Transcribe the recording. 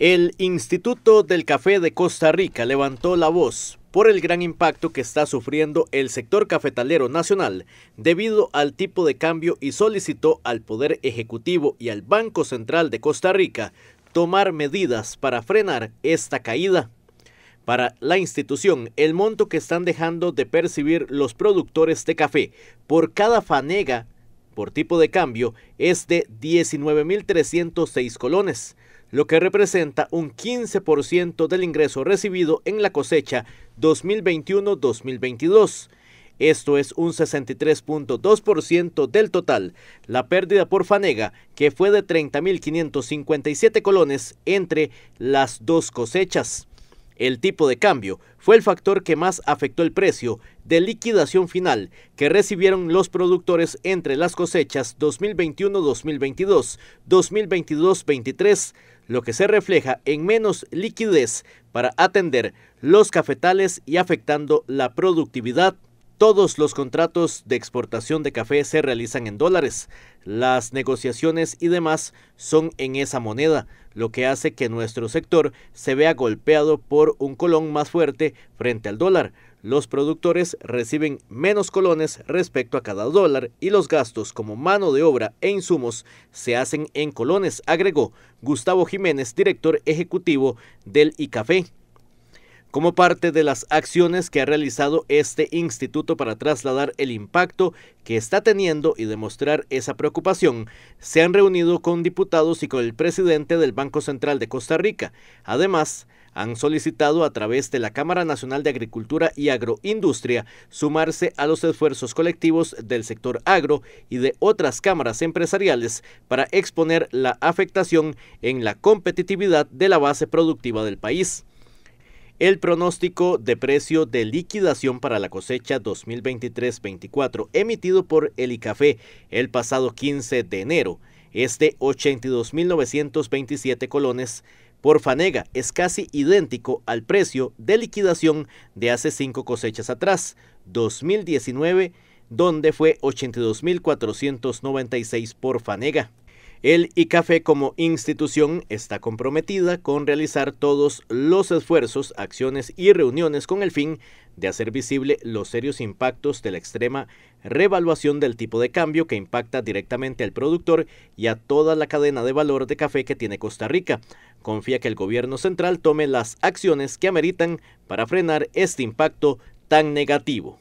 El Instituto del Café de Costa Rica levantó la voz por el gran impacto que está sufriendo el sector cafetalero nacional debido al tipo de cambio y solicitó al Poder Ejecutivo y al Banco Central de Costa Rica tomar medidas para frenar esta caída. Para la institución, el monto que están dejando de percibir los productores de café por cada fanega por tipo de cambio es de 19.306 colones, lo que representa un 15% del ingreso recibido en la cosecha 2021-2022. Esto es un 63.2% del total. La pérdida por Fanega, que fue de 30.557 colones entre las dos cosechas. El tipo de cambio fue el factor que más afectó el precio de liquidación final que recibieron los productores entre las cosechas 2021-2022, 2022-23, lo que se refleja en menos liquidez para atender los cafetales y afectando la productividad todos los contratos de exportación de café se realizan en dólares. Las negociaciones y demás son en esa moneda, lo que hace que nuestro sector se vea golpeado por un colón más fuerte frente al dólar. Los productores reciben menos colones respecto a cada dólar y los gastos como mano de obra e insumos se hacen en colones, agregó Gustavo Jiménez, director ejecutivo del ICAFE como parte de las acciones que ha realizado este instituto para trasladar el impacto que está teniendo y demostrar esa preocupación, se han reunido con diputados y con el presidente del Banco Central de Costa Rica. Además, han solicitado a través de la Cámara Nacional de Agricultura y Agroindustria sumarse a los esfuerzos colectivos del sector agro y de otras cámaras empresariales para exponer la afectación en la competitividad de la base productiva del país. El pronóstico de precio de liquidación para la cosecha 2023-24 emitido por el el pasado 15 de enero es de 82.927 colones por fanega, es casi idéntico al precio de liquidación de hace cinco cosechas atrás, 2019, donde fue 82.496 por fanega. El ICAFE como institución está comprometida con realizar todos los esfuerzos, acciones y reuniones con el fin de hacer visible los serios impactos de la extrema revaluación del tipo de cambio que impacta directamente al productor y a toda la cadena de valor de café que tiene Costa Rica. Confía que el gobierno central tome las acciones que ameritan para frenar este impacto tan negativo.